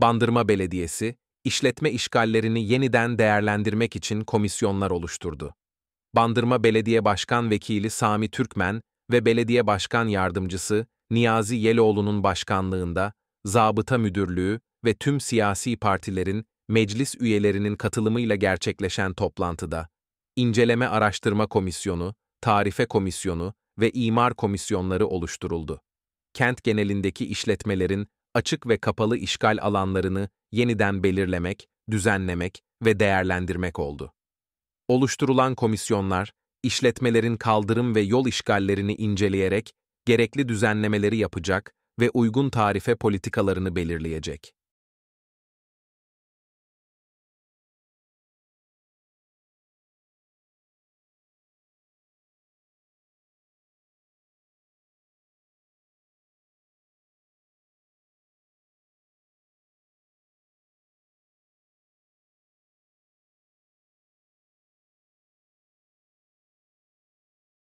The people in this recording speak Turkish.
Bandırma Belediyesi, işletme işgallerini yeniden değerlendirmek için komisyonlar oluşturdu. Bandırma Belediye Başkan Vekili Sami Türkmen ve Belediye Başkan Yardımcısı Niyazi Yeloğlu'nun başkanlığında Zabıta Müdürlüğü ve tüm siyasi partilerin meclis üyelerinin katılımıyla gerçekleşen toplantıda İnceleme Araştırma Komisyonu, Tarife Komisyonu ve İmar Komisyonları oluşturuldu. Kent genelindeki işletmelerin açık ve kapalı işgal alanlarını yeniden belirlemek, düzenlemek ve değerlendirmek oldu. Oluşturulan komisyonlar, işletmelerin kaldırım ve yol işgallerini inceleyerek gerekli düzenlemeleri yapacak ve uygun tarife politikalarını belirleyecek.